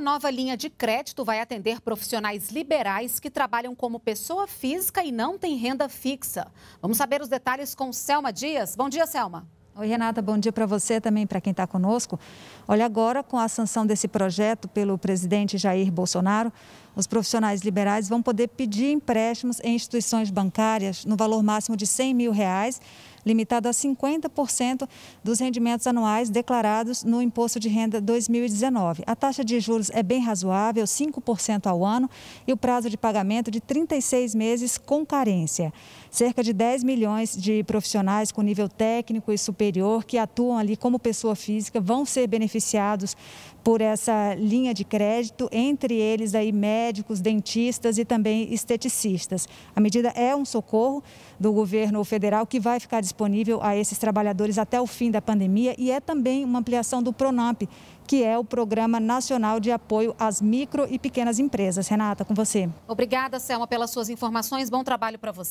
nova linha de crédito vai atender profissionais liberais que trabalham como pessoa física e não têm renda fixa. Vamos saber os detalhes com Selma Dias. Bom dia, Selma. Oi, Renata, bom dia para você também, para quem está conosco. Olha, agora com a sanção desse projeto pelo presidente Jair Bolsonaro, os profissionais liberais vão poder pedir empréstimos em instituições bancárias no valor máximo de 100 mil reais limitado a 50% dos rendimentos anuais declarados no Imposto de Renda 2019. A taxa de juros é bem razoável, 5% ao ano, e o prazo de pagamento é de 36 meses com carência. Cerca de 10 milhões de profissionais com nível técnico e superior que atuam ali como pessoa física vão ser beneficiados por essa linha de crédito, entre eles aí médicos, dentistas e também esteticistas. A medida é um socorro do governo federal que vai ficar disponível a esses trabalhadores até o fim da pandemia e é também uma ampliação do Pronamp, que é o Programa Nacional de Apoio às Micro e Pequenas Empresas. Renata, com você. Obrigada, Selma, pelas suas informações. Bom trabalho para você.